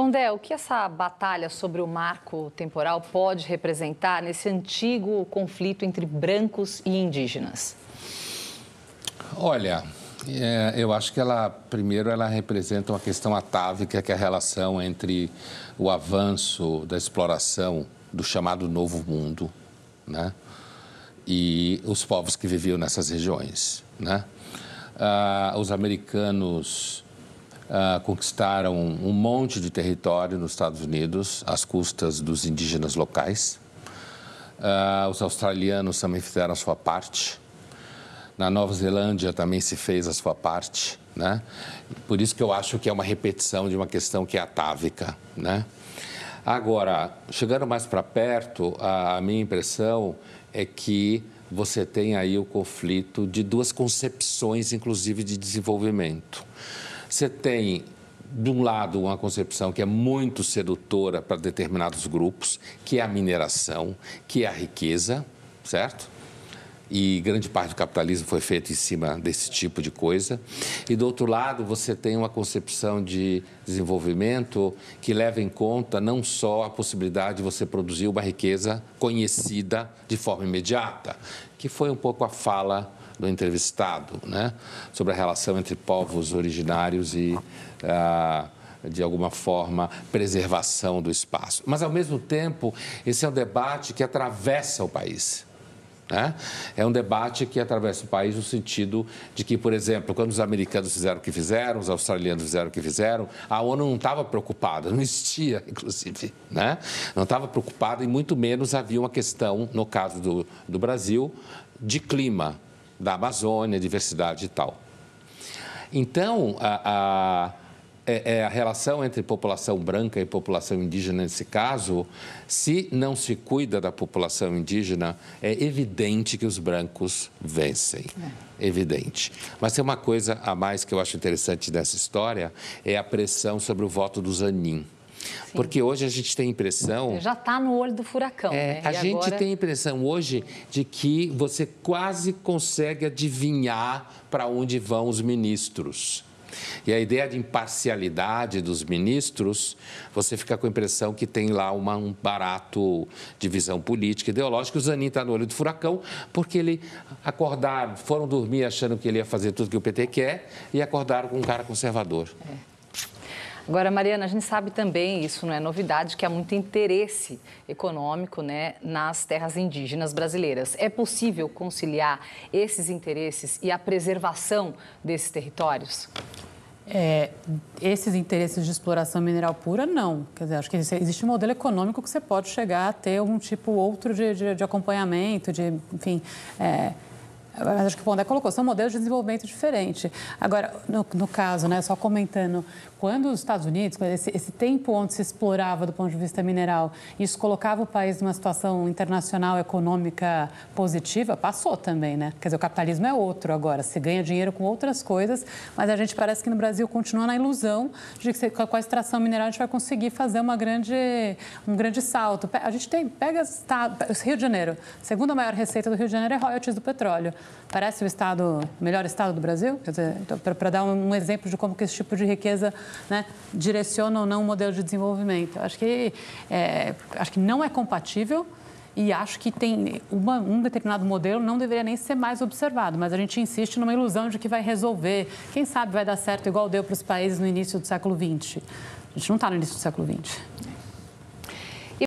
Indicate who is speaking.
Speaker 1: Pondé, o que essa batalha sobre o marco temporal pode representar nesse antigo conflito entre brancos e indígenas?
Speaker 2: Olha, é, eu acho que ela, primeiro, ela representa uma questão atávica, que é a relação entre o avanço da exploração do chamado Novo Mundo, né? E os povos que viviam nessas regiões, né? Ah, os americanos ah, conquistaram um monte de território nos Estados Unidos às custas dos indígenas locais. Uh, os australianos também fizeram a sua parte. Na Nova Zelândia também se fez a sua parte, né? Por isso que eu acho que é uma repetição de uma questão que é atávica, né? Agora, chegando mais para perto, a minha impressão é que você tem aí o conflito de duas concepções, inclusive, de desenvolvimento. Você tem de um lado, uma concepção que é muito sedutora para determinados grupos, que é a mineração, que é a riqueza, certo? E grande parte do capitalismo foi feito em cima desse tipo de coisa. E do outro lado, você tem uma concepção de desenvolvimento que leva em conta não só a possibilidade de você produzir uma riqueza conhecida de forma imediata, que foi um pouco a fala do entrevistado, né? sobre a relação entre povos originários e, ah, de alguma forma, preservação do espaço. Mas, ao mesmo tempo, esse é um debate que atravessa o país. Né? É um debate que atravessa o país no sentido de que, por exemplo, quando os americanos fizeram o que fizeram, os australianos fizeram o que fizeram, a ONU não estava preocupada, não existia, inclusive. Né? Não estava preocupada e muito menos havia uma questão, no caso do, do Brasil, de clima da Amazônia, diversidade e tal. Então, a, a é, é, a relação entre população branca e população indígena nesse caso, se não se cuida da população indígena, é evidente que os brancos vencem. É. Evidente. Mas tem uma coisa a mais que eu acho interessante nessa história, é a pressão sobre o voto dos Anim. Porque hoje a gente tem a impressão. Já
Speaker 1: está no olho do furacão. É, né? A e gente agora... tem a
Speaker 2: impressão hoje de que você quase consegue adivinhar para onde vão os ministros. E a ideia de imparcialidade dos ministros, você fica com a impressão que tem lá uma, um barato de visão política, ideológica. O Zanin está no olho do furacão, porque ele acordaram, foram dormir achando que ele ia fazer tudo que o PT quer e acordaram com um cara conservador. É.
Speaker 1: Agora, Mariana, a gente sabe também, isso não é novidade, que há muito interesse econômico né, nas terras indígenas brasileiras. É possível conciliar esses interesses e a preservação desses territórios?
Speaker 3: É, esses interesses de exploração mineral pura, não. Quer dizer, acho que é, existe um modelo econômico que você pode chegar a ter algum tipo outro de, de, de acompanhamento, de, enfim, é, mas acho que o Pondé colocou, são modelos de desenvolvimento diferente. Agora, no, no caso, né, só comentando, quando os Estados Unidos, esse, esse, tempo onde se explorava do ponto de vista mineral, isso colocava o país numa situação internacional econômica positiva, passou também, né? Quer dizer, o capitalismo é outro agora, se ganha dinheiro com outras coisas, mas a gente parece que no Brasil continua na ilusão de que com a extração mineral a gente vai conseguir fazer uma grande, um grande salto. A gente tem, pega o Rio de Janeiro, segunda maior receita do Rio de Janeiro é royalties do petróleo parece o estado melhor estado do Brasil então, para dar um, exemplo de como que esse tipo de riqueza né, direciona ou não o modelo de desenvolvimento acho que é, acho que não é compatível e acho que tem uma, um determinado modelo não deveria nem ser mais observado, mas a gente insiste numa ilusão de que vai resolver. Quem sabe vai dar certo igual deu para os países no início do século XX. A gente não está no início do século XX.